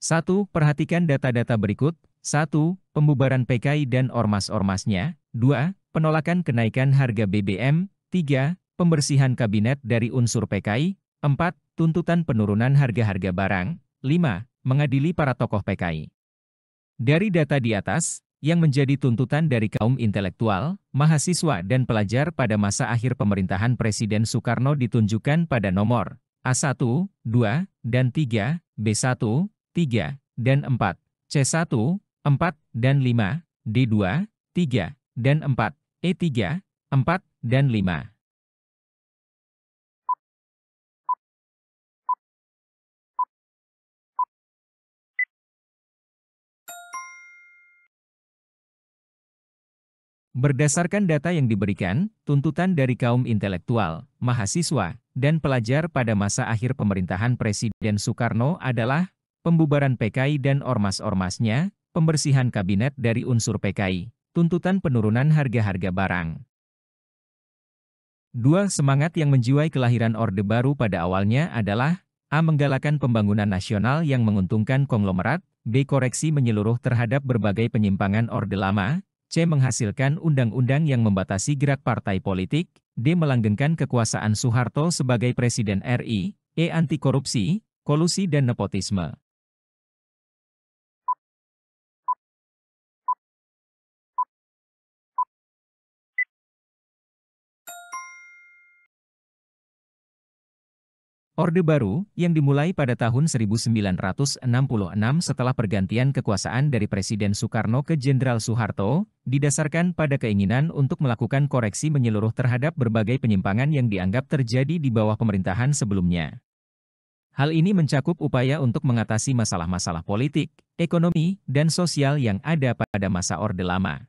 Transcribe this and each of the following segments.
1. Perhatikan data-data berikut. 1. Pembubaran PKI dan ormas-ormasnya. 2. Penolakan kenaikan harga BBM. 3. Pembersihan kabinet dari unsur PKI. 4. Tuntutan penurunan harga-harga barang. 5. Mengadili para tokoh PKI. Dari data di atas, yang menjadi tuntutan dari kaum intelektual, mahasiswa dan pelajar pada masa akhir pemerintahan Presiden Soekarno ditunjukkan pada nomor A1, 2, dan 3, B1, 3, dan 4, C1, 4, dan 5, D2, 3, dan 4, E3, 4, dan 5. Berdasarkan data yang diberikan, tuntutan dari kaum intelektual, mahasiswa, dan pelajar pada masa akhir pemerintahan Presiden Soekarno adalah pembubaran PKI dan ormas-ormasnya, pembersihan kabinet dari unsur PKI, tuntutan penurunan harga-harga barang. Dua semangat yang menjiwai kelahiran Orde Baru pada awalnya adalah A. Menggalakan pembangunan nasional yang menguntungkan konglomerat, B. Koreksi menyeluruh terhadap berbagai penyimpangan Orde Lama, C. Menghasilkan undang-undang yang membatasi gerak partai politik, D. Melanggengkan kekuasaan Soeharto sebagai Presiden RI, E. Anti korupsi, kolusi dan nepotisme. Orde Baru, yang dimulai pada tahun 1966 setelah pergantian kekuasaan dari Presiden Soekarno ke Jenderal Soeharto, didasarkan pada keinginan untuk melakukan koreksi menyeluruh terhadap berbagai penyimpangan yang dianggap terjadi di bawah pemerintahan sebelumnya. Hal ini mencakup upaya untuk mengatasi masalah-masalah politik, ekonomi, dan sosial yang ada pada masa Orde Lama.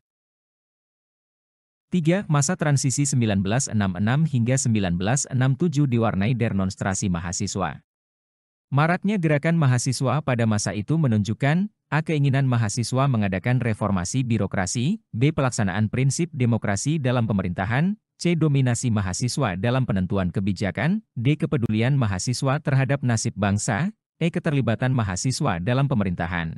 3. Masa transisi 1966 hingga 1967 diwarnai demonstrasi mahasiswa. Maraknya gerakan mahasiswa pada masa itu menunjukkan A. Keinginan mahasiswa mengadakan reformasi birokrasi, B. Pelaksanaan prinsip demokrasi dalam pemerintahan, C. Dominasi mahasiswa dalam penentuan kebijakan, D. Kepedulian mahasiswa terhadap nasib bangsa, E. Keterlibatan mahasiswa dalam pemerintahan.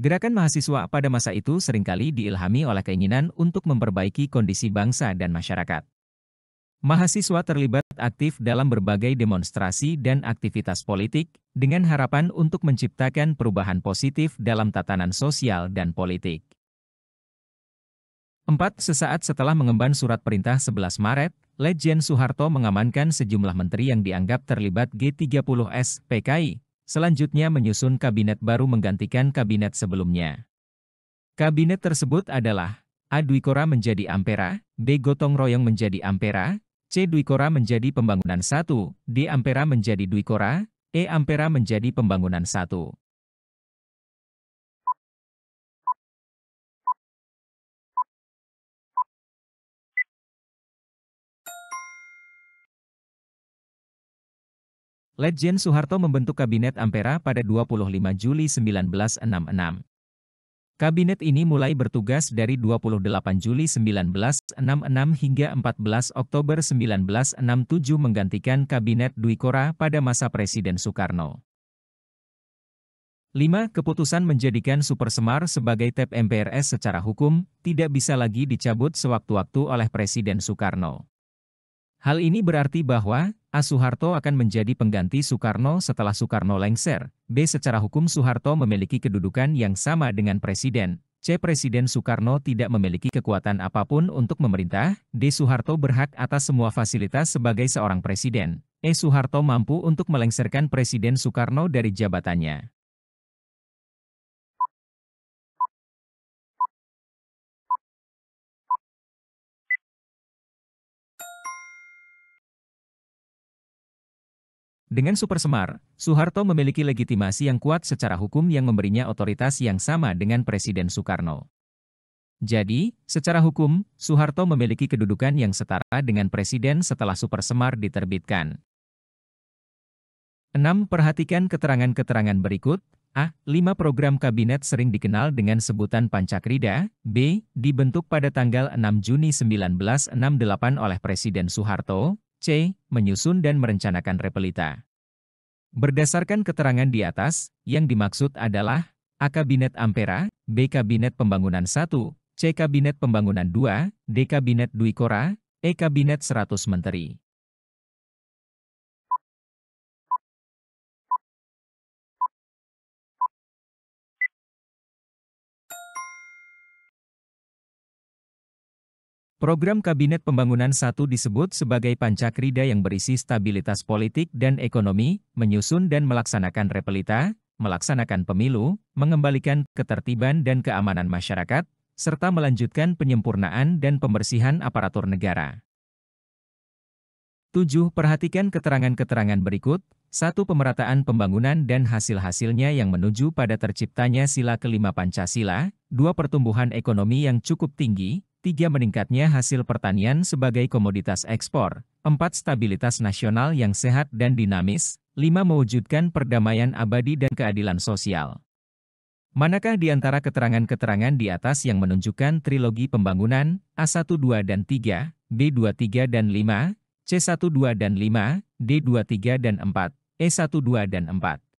Gerakan mahasiswa pada masa itu seringkali diilhami oleh keinginan untuk memperbaiki kondisi bangsa dan masyarakat. Mahasiswa terlibat aktif dalam berbagai demonstrasi dan aktivitas politik dengan harapan untuk menciptakan perubahan positif dalam tatanan sosial dan politik. Empat Sesaat setelah mengemban surat perintah 11 Maret, Legend Soeharto mengamankan sejumlah menteri yang dianggap terlibat G30S PKI selanjutnya menyusun kabinet baru menggantikan kabinet sebelumnya. Kabinet tersebut adalah A. Dwikora menjadi Ampera, B. Gotong Royong menjadi Ampera, C. Dwikora menjadi Pembangunan 1, D. Ampera menjadi Dwikora, E. Ampera menjadi Pembangunan 1. Legend Soeharto membentuk Kabinet Ampera pada 25 Juli 1966. Kabinet ini mulai bertugas dari 28 Juli 1966 hingga 14 Oktober 1967 menggantikan Kabinet Dwikora pada masa Presiden Soekarno. 5. Keputusan menjadikan Super Semar sebagai TEP MPRS secara hukum, tidak bisa lagi dicabut sewaktu-waktu oleh Presiden Soekarno. Hal ini berarti bahwa A. Soeharto akan menjadi pengganti Soekarno setelah Soekarno lengser. B. Secara hukum Soeharto memiliki kedudukan yang sama dengan presiden. C. Presiden Soekarno tidak memiliki kekuatan apapun untuk memerintah. D. Soeharto berhak atas semua fasilitas sebagai seorang presiden. E. Soeharto mampu untuk melengserkan Presiden Soekarno dari jabatannya. Dengan Super Semar, Soeharto memiliki legitimasi yang kuat secara hukum yang memberinya otoritas yang sama dengan Presiden Soekarno. Jadi, secara hukum, Soeharto memiliki kedudukan yang setara dengan Presiden setelah Super Semar diterbitkan. 6. Perhatikan keterangan-keterangan berikut. A. 5 program kabinet sering dikenal dengan sebutan Pancakrida. B. Dibentuk pada tanggal 6 Juni 1968 oleh Presiden Soeharto. C. Menyusun dan merencanakan repelita. Berdasarkan keterangan di atas, yang dimaksud adalah A. Kabinet Ampera, B. Kabinet Pembangunan 1, C. Kabinet Pembangunan 2, D. Kabinet Duikora, E. Kabinet 100 Menteri. Program Kabinet Pembangunan Satu disebut sebagai pancakrida yang berisi stabilitas politik dan ekonomi, menyusun dan melaksanakan repelita, melaksanakan pemilu, mengembalikan ketertiban dan keamanan masyarakat, serta melanjutkan penyempurnaan dan pembersihan aparatur negara. 7. Perhatikan keterangan-keterangan berikut, satu Pemerataan pembangunan dan hasil-hasilnya yang menuju pada terciptanya sila kelima Pancasila, dua Pertumbuhan ekonomi yang cukup tinggi, 3. Meningkatnya hasil pertanian sebagai komoditas ekspor. 4. Stabilitas nasional yang sehat dan dinamis. 5. Mewujudkan perdamaian abadi dan keadilan sosial. Manakah di antara keterangan-keterangan di atas yang menunjukkan trilogi pembangunan A12 dan 3, B23 dan 5, C12 dan 5, D23 dan 4, E12 dan 4?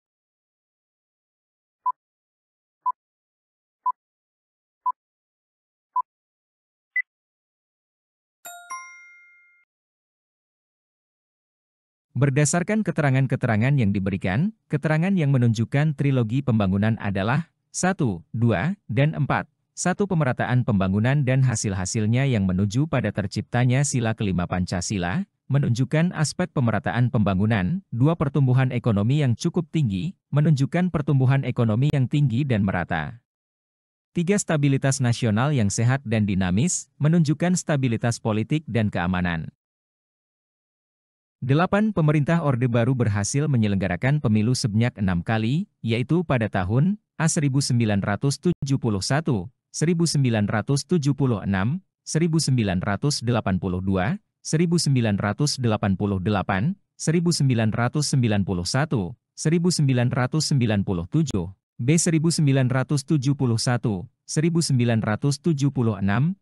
Berdasarkan keterangan-keterangan yang diberikan, keterangan yang menunjukkan trilogi pembangunan adalah 1, 2, dan 4. Satu pemerataan pembangunan dan hasil-hasilnya yang menuju pada terciptanya sila kelima Pancasila, menunjukkan aspek pemerataan pembangunan, dua pertumbuhan ekonomi yang cukup tinggi, menunjukkan pertumbuhan ekonomi yang tinggi dan merata. Tiga stabilitas nasional yang sehat dan dinamis, menunjukkan stabilitas politik dan keamanan. Delapan Pemerintah Orde Baru berhasil menyelenggarakan pemilu sebanyak enam kali, yaitu pada tahun A 1971, 1976, 1982, 1988, 1991, 1997, B 1971, 1976,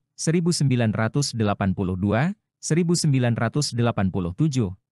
1982, 1987,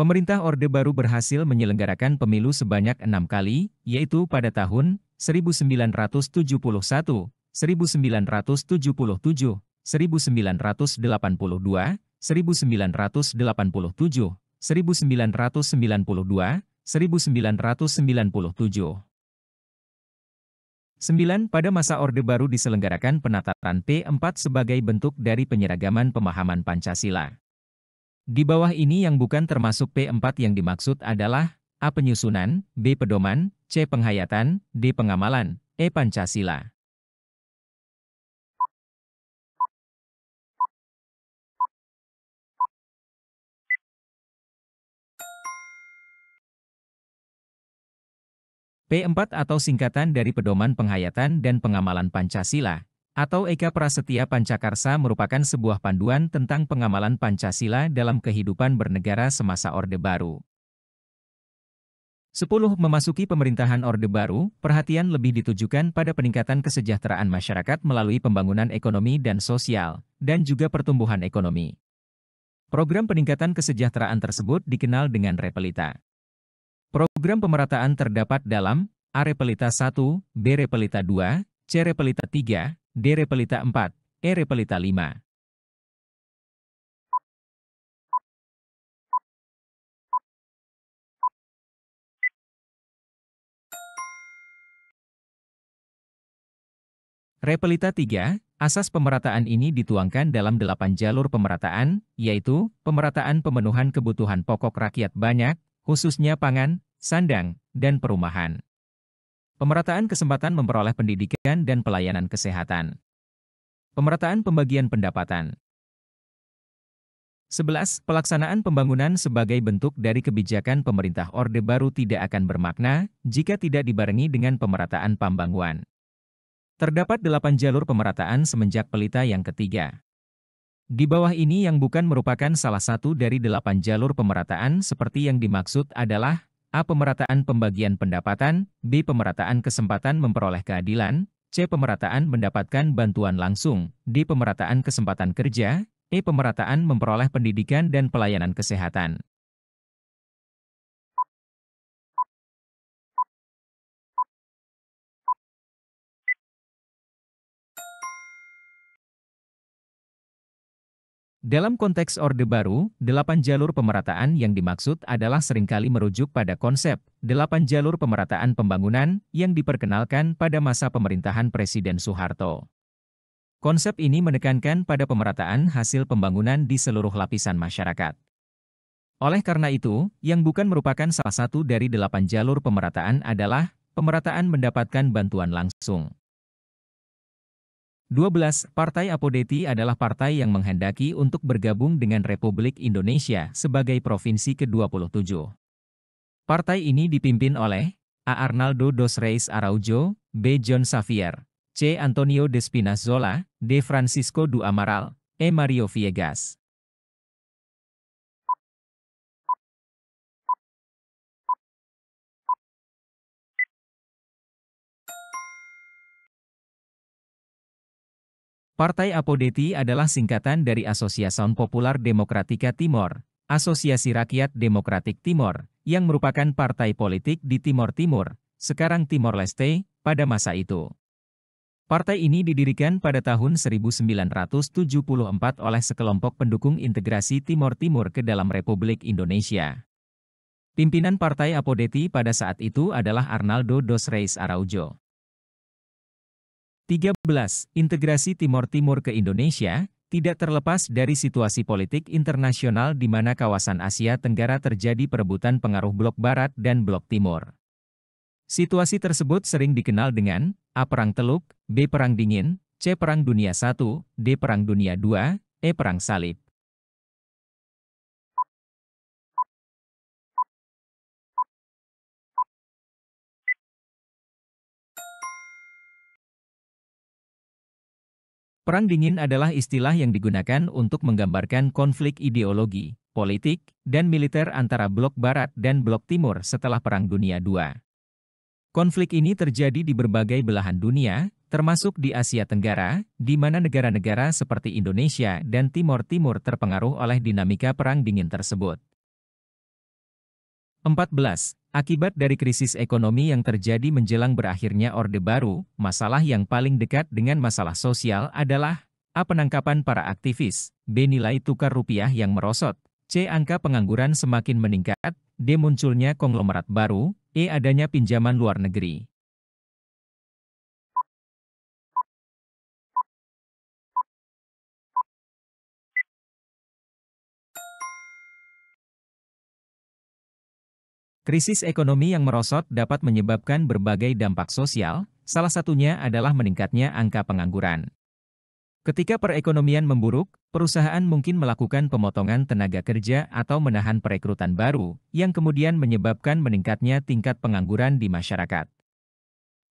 Pemerintah Orde Baru berhasil menyelenggarakan pemilu sebanyak enam kali, yaitu pada tahun 1971, 1977, 1982, 1987, 1992, 1997. 9. Pada masa Orde Baru diselenggarakan penataran P4 sebagai bentuk dari penyeragaman pemahaman Pancasila. Di bawah ini yang bukan termasuk P4 yang dimaksud adalah A. Penyusunan, B. Pedoman, C. Penghayatan, D. Pengamalan, E. Pancasila. P4 atau singkatan dari Pedoman Penghayatan dan Pengamalan Pancasila atau Eka Prasetya Pancakarsa merupakan sebuah panduan tentang pengamalan Pancasila dalam kehidupan bernegara semasa Orde Baru. 10. Memasuki pemerintahan Orde Baru, perhatian lebih ditujukan pada peningkatan kesejahteraan masyarakat melalui pembangunan ekonomi dan sosial, dan juga pertumbuhan ekonomi. Program peningkatan kesejahteraan tersebut dikenal dengan Repelita. Program pemerataan terdapat dalam A Repelita 1, B Repelita 2, C Repelita 3, D. Repelita 4, E. Repelita 5. Repelita 3, asas pemerataan ini dituangkan dalam delapan jalur pemerataan, yaitu pemerataan pemenuhan kebutuhan pokok rakyat banyak, khususnya pangan, sandang, dan perumahan. Pemerataan kesempatan memperoleh pendidikan dan pelayanan kesehatan. Pemerataan pembagian pendapatan. 11. Pelaksanaan pembangunan sebagai bentuk dari kebijakan pemerintah Orde Baru tidak akan bermakna jika tidak dibarengi dengan pemerataan pembangunan. Terdapat delapan jalur pemerataan semenjak pelita yang ketiga. Di bawah ini yang bukan merupakan salah satu dari delapan jalur pemerataan seperti yang dimaksud adalah A. Pemerataan pembagian pendapatan, B. Pemerataan kesempatan memperoleh keadilan, C. Pemerataan mendapatkan bantuan langsung, D. Pemerataan kesempatan kerja, E. Pemerataan memperoleh pendidikan dan pelayanan kesehatan. Dalam konteks Orde Baru, delapan jalur pemerataan yang dimaksud adalah seringkali merujuk pada konsep delapan jalur pemerataan pembangunan yang diperkenalkan pada masa pemerintahan Presiden Soeharto. Konsep ini menekankan pada pemerataan hasil pembangunan di seluruh lapisan masyarakat. Oleh karena itu, yang bukan merupakan salah satu dari delapan jalur pemerataan adalah pemerataan mendapatkan bantuan langsung. 12. Partai Apodeti adalah partai yang menghendaki untuk bergabung dengan Republik Indonesia sebagai provinsi ke-27. Partai ini dipimpin oleh A. Arnaldo dos Reis Araujo, B. John Xavier, C. Antonio Despinazola, Zola, D. Francisco du Amaral, E. Mario Viegas. Partai Apodeti adalah singkatan dari Asosiasaun Popular Demokratika Timor, Asosiasi Rakyat Demokratik Timor, yang merupakan partai politik di Timor Timur, sekarang Timor Leste, pada masa itu. Partai ini didirikan pada tahun 1974 oleh sekelompok pendukung integrasi Timor Timur ke dalam Republik Indonesia. Pimpinan Partai Apodeti pada saat itu adalah Arnaldo Dos Reis Araujo. 13. Integrasi timur Timur ke Indonesia tidak terlepas dari situasi politik internasional di mana kawasan Asia Tenggara terjadi perebutan pengaruh blok barat dan blok timur. Situasi tersebut sering dikenal dengan A. Perang Teluk, B. Perang Dingin, C. Perang Dunia I, D. Perang Dunia II, E. Perang Salib. Perang dingin adalah istilah yang digunakan untuk menggambarkan konflik ideologi, politik, dan militer antara Blok Barat dan Blok Timur setelah Perang Dunia II. Konflik ini terjadi di berbagai belahan dunia, termasuk di Asia Tenggara, di mana negara-negara seperti Indonesia dan Timor Timur terpengaruh oleh dinamika Perang Dingin tersebut. 14. Akibat dari krisis ekonomi yang terjadi menjelang berakhirnya Orde Baru, masalah yang paling dekat dengan masalah sosial adalah A. Penangkapan para aktivis, B. Nilai tukar rupiah yang merosot, C. Angka pengangguran semakin meningkat, D. Munculnya konglomerat baru, E. Adanya pinjaman luar negeri. Krisis ekonomi yang merosot dapat menyebabkan berbagai dampak sosial, salah satunya adalah meningkatnya angka pengangguran. Ketika perekonomian memburuk, perusahaan mungkin melakukan pemotongan tenaga kerja atau menahan perekrutan baru, yang kemudian menyebabkan meningkatnya tingkat pengangguran di masyarakat.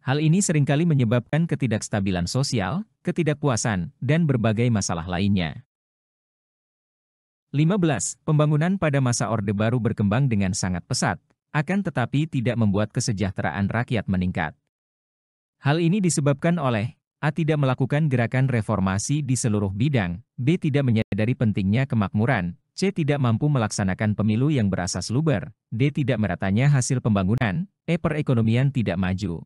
Hal ini seringkali menyebabkan ketidakstabilan sosial, ketidakpuasan, dan berbagai masalah lainnya. 15. Pembangunan pada masa Orde Baru berkembang dengan sangat pesat, akan tetapi tidak membuat kesejahteraan rakyat meningkat. Hal ini disebabkan oleh A. Tidak melakukan gerakan reformasi di seluruh bidang, B. Tidak menyadari pentingnya kemakmuran, C. Tidak mampu melaksanakan pemilu yang berasas luber, D. Tidak meratanya hasil pembangunan, E. Perekonomian tidak maju.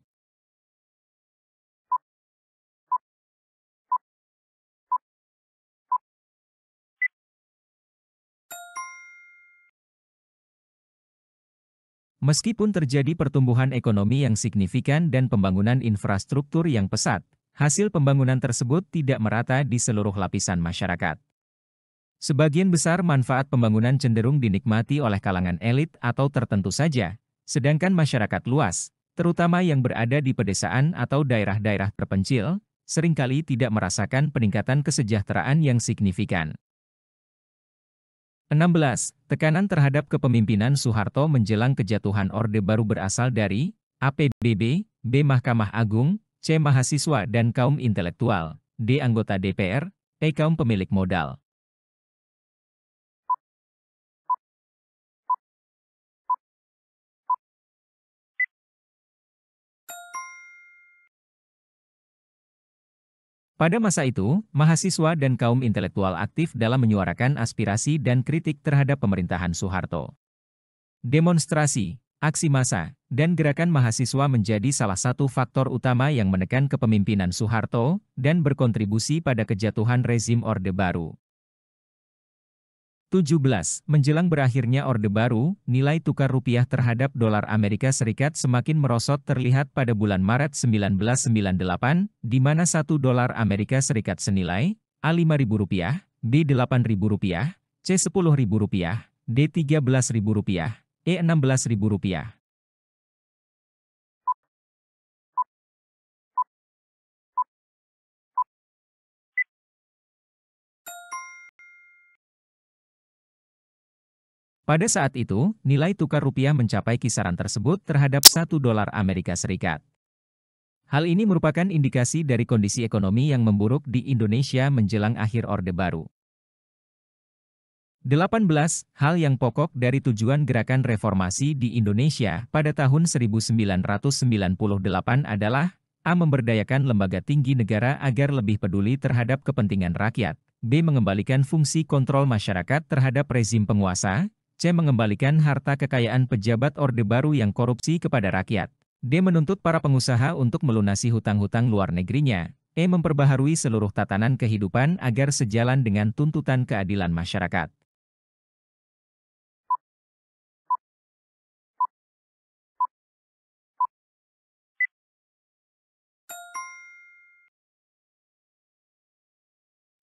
Meskipun terjadi pertumbuhan ekonomi yang signifikan dan pembangunan infrastruktur yang pesat, hasil pembangunan tersebut tidak merata di seluruh lapisan masyarakat. Sebagian besar manfaat pembangunan cenderung dinikmati oleh kalangan elit atau tertentu saja, sedangkan masyarakat luas, terutama yang berada di pedesaan atau daerah-daerah terpencil, seringkali tidak merasakan peningkatan kesejahteraan yang signifikan. 16. Tekanan terhadap kepemimpinan Soeharto menjelang kejatuhan Orde Baru berasal dari APBB, B. Mahkamah Agung, C. Mahasiswa dan kaum intelektual, D. Anggota DPR, E. Kaum pemilik modal. Pada masa itu, mahasiswa dan kaum intelektual aktif dalam menyuarakan aspirasi dan kritik terhadap pemerintahan Soeharto. Demonstrasi, aksi massa, dan gerakan mahasiswa menjadi salah satu faktor utama yang menekan kepemimpinan Soeharto dan berkontribusi pada kejatuhan rezim Orde Baru. 17. Menjelang berakhirnya Orde Baru, nilai tukar rupiah terhadap dolar Amerika Serikat semakin merosot terlihat pada bulan Maret 1998, di mana 1 dolar Amerika Serikat senilai A5.000 rupiah, B8.000 rupiah, C10.000 rupiah, D13.000 rupiah, E16.000 rupiah. Pada saat itu, nilai tukar rupiah mencapai kisaran tersebut terhadap 1 dolar Amerika Serikat. Hal ini merupakan indikasi dari kondisi ekonomi yang memburuk di Indonesia menjelang akhir Orde Baru. 18. Hal yang pokok dari tujuan gerakan reformasi di Indonesia pada tahun 1998 adalah A. Memberdayakan lembaga tinggi negara agar lebih peduli terhadap kepentingan rakyat. B. Mengembalikan fungsi kontrol masyarakat terhadap rezim penguasa. C. Mengembalikan harta kekayaan pejabat Orde Baru yang korupsi kepada rakyat. D. Menuntut para pengusaha untuk melunasi hutang-hutang luar negerinya. E. Memperbaharui seluruh tatanan kehidupan agar sejalan dengan tuntutan keadilan masyarakat.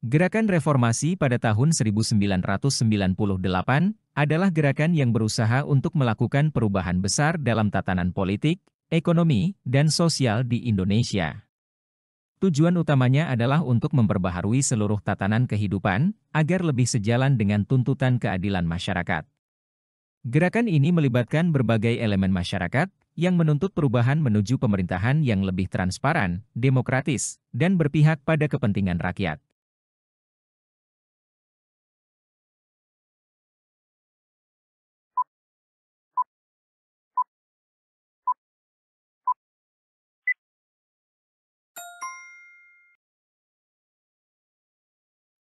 Gerakan reformasi pada tahun 1998 adalah gerakan yang berusaha untuk melakukan perubahan besar dalam tatanan politik, ekonomi, dan sosial di Indonesia. Tujuan utamanya adalah untuk memperbaharui seluruh tatanan kehidupan agar lebih sejalan dengan tuntutan keadilan masyarakat. Gerakan ini melibatkan berbagai elemen masyarakat yang menuntut perubahan menuju pemerintahan yang lebih transparan, demokratis, dan berpihak pada kepentingan rakyat.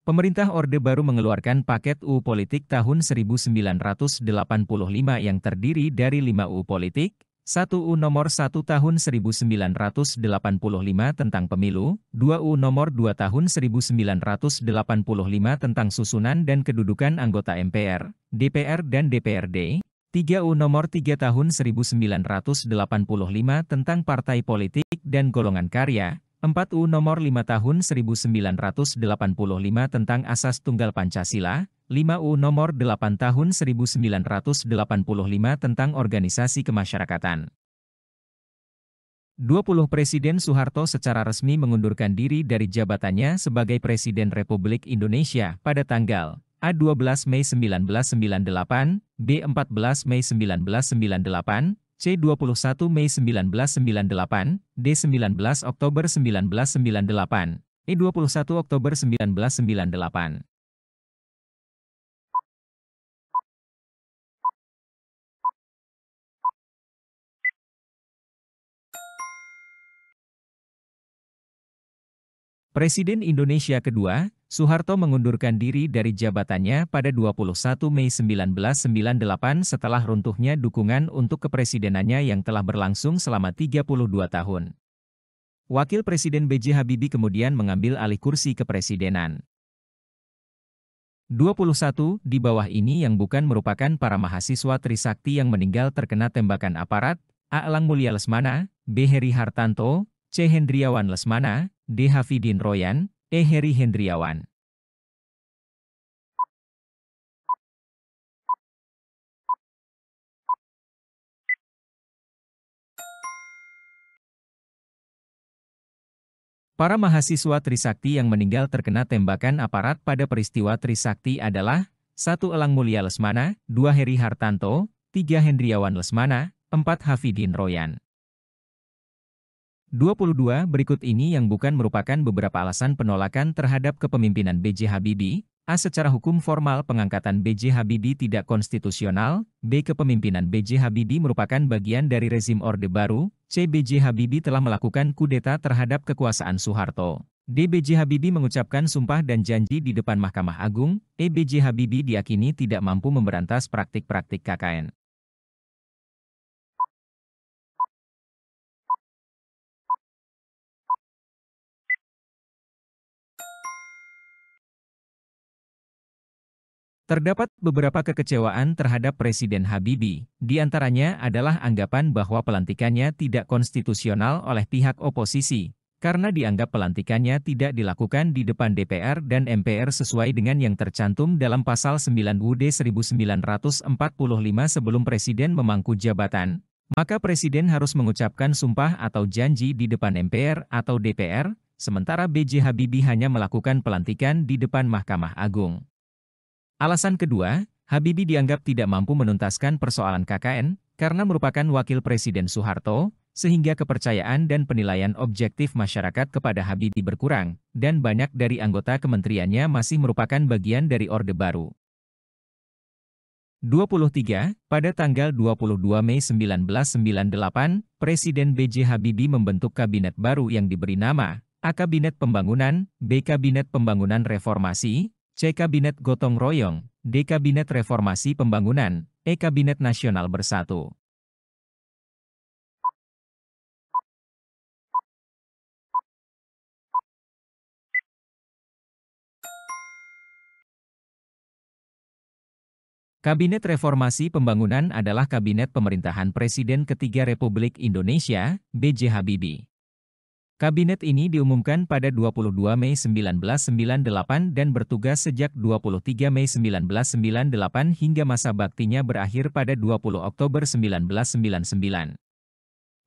Pemerintah Orde Baru mengeluarkan paket UU Politik tahun 1985 yang terdiri dari 5 UU Politik, 1 UU nomor 1 tahun 1985 tentang pemilu, 2 UU nomor 2 tahun 1985 tentang susunan dan kedudukan anggota MPR, DPR dan DPRD, 3 UU nomor 3 tahun 1985 tentang partai politik dan golongan karya, 4U nomor 5 tahun 1985 tentang asas tunggal Pancasila, 5U nomor 8 tahun 1985 tentang organisasi kemasyarakatan. 20 Presiden Soeharto secara resmi mengundurkan diri dari jabatannya sebagai Presiden Republik Indonesia pada tanggal A12 Mei 1998, B14 Mei 1998, C21 Mei 1998, D19 Oktober 1998, E21 Oktober 1998. Presiden Indonesia kedua, Soeharto mengundurkan diri dari jabatannya pada 21 Mei 1998 setelah runtuhnya dukungan untuk kepresidenannya yang telah berlangsung selama 32 tahun. Wakil Presiden B.J. Habibie kemudian mengambil alih kursi kepresidenan. 21. Di bawah ini yang bukan merupakan para mahasiswa Trisakti yang meninggal terkena tembakan aparat, A. Elang Mulia Lesmana, B. Heri Hartanto, C. Hendriawan Lesmana, D. Hafidin Royan, Eheri Hendriawan. Para mahasiswa Trisakti yang meninggal terkena tembakan aparat pada peristiwa Trisakti adalah 1. Elang Mulia Lesmana, 2. Heri Hartanto, 3. Hendriawan Lesmana, 4. Hafidin Royan. 22 berikut ini yang bukan merupakan beberapa alasan penolakan terhadap kepemimpinan B.J. Habibie, A. Secara hukum formal pengangkatan B.J. Habibie tidak konstitusional, B. Kepemimpinan B.J. Habibie merupakan bagian dari rezim Orde Baru, C. B.J. Habibie telah melakukan kudeta terhadap kekuasaan Soeharto. D. B.J. Habibie mengucapkan sumpah dan janji di depan Mahkamah Agung, E. B.J. Habibie diakini tidak mampu memberantas praktik-praktik KKN. Terdapat beberapa kekecewaan terhadap Presiden Habibie, di antaranya adalah anggapan bahwa pelantikannya tidak konstitusional oleh pihak oposisi, karena dianggap pelantikannya tidak dilakukan di depan DPR dan MPR sesuai dengan yang tercantum dalam pasal 9 UUD 1945 sebelum Presiden memangku jabatan. Maka Presiden harus mengucapkan sumpah atau janji di depan MPR atau DPR, sementara B.J. Habibie hanya melakukan pelantikan di depan Mahkamah Agung. Alasan kedua, Habibie dianggap tidak mampu menuntaskan persoalan KKN karena merupakan wakil Presiden Soeharto, sehingga kepercayaan dan penilaian objektif masyarakat kepada Habibie berkurang, dan banyak dari anggota kementeriannya masih merupakan bagian dari Orde Baru. 23, pada tanggal 22 Mei 1998, Presiden B.J. Habibie membentuk kabinet baru yang diberi nama A-Kabinet Pembangunan, B-Kabinet Pembangunan Reformasi, C. Kabinet Gotong Royong, D. Kabinet Reformasi Pembangunan, E. Kabinet Nasional Bersatu. Kabinet Reformasi Pembangunan adalah kabinet pemerintahan Presiden ketiga Republik Indonesia, B.J. Habibie. Kabinet ini diumumkan pada 22 Mei 1998 dan bertugas sejak 23 Mei 1998 hingga masa baktinya berakhir pada 20 Oktober 1999.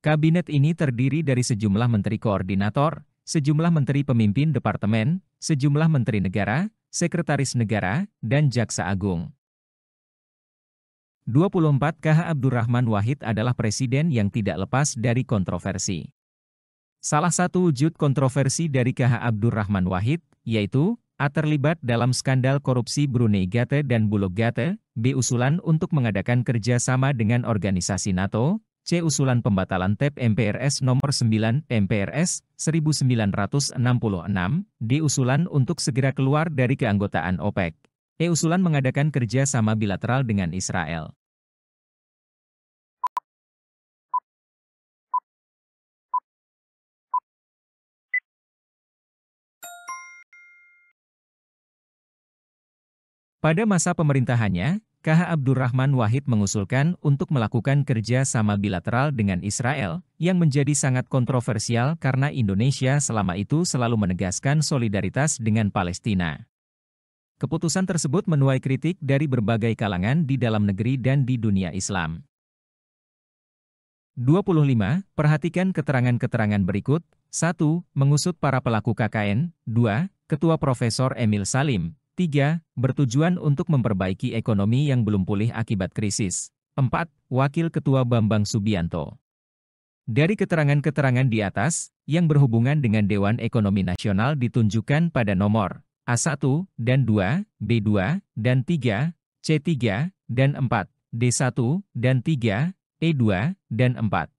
Kabinet ini terdiri dari sejumlah menteri koordinator, sejumlah menteri pemimpin departemen, sejumlah menteri negara, sekretaris negara, dan jaksa agung. 24 KH Abdurrahman Wahid adalah presiden yang tidak lepas dari kontroversi. Salah satu wujud kontroversi dari KH Abdurrahman Wahid, yaitu, A terlibat dalam skandal korupsi Brunei Gate dan Bulog Gate, B usulan untuk mengadakan kerjasama dengan organisasi NATO, C. Usulan pembatalan TEP MPRS nomor 9 MPRS 1966, D. Usulan untuk segera keluar dari keanggotaan OPEC, E. Usulan mengadakan kerjasama bilateral dengan Israel. Pada masa pemerintahannya, KH Abdurrahman Wahid mengusulkan untuk melakukan kerja sama bilateral dengan Israel, yang menjadi sangat kontroversial karena Indonesia selama itu selalu menegaskan solidaritas dengan Palestina. Keputusan tersebut menuai kritik dari berbagai kalangan di dalam negeri dan di dunia Islam. 25. Perhatikan keterangan-keterangan berikut. 1. Mengusut para pelaku KKN. 2. Ketua Profesor Emil Salim, 3. Bertujuan untuk memperbaiki ekonomi yang belum pulih akibat krisis. 4. Wakil Ketua Bambang Subianto. Dari keterangan-keterangan di atas, yang berhubungan dengan Dewan Ekonomi Nasional ditunjukkan pada nomor A1 dan 2, B2 dan 3, C3 dan 4, D1 dan 3, E2 dan 4.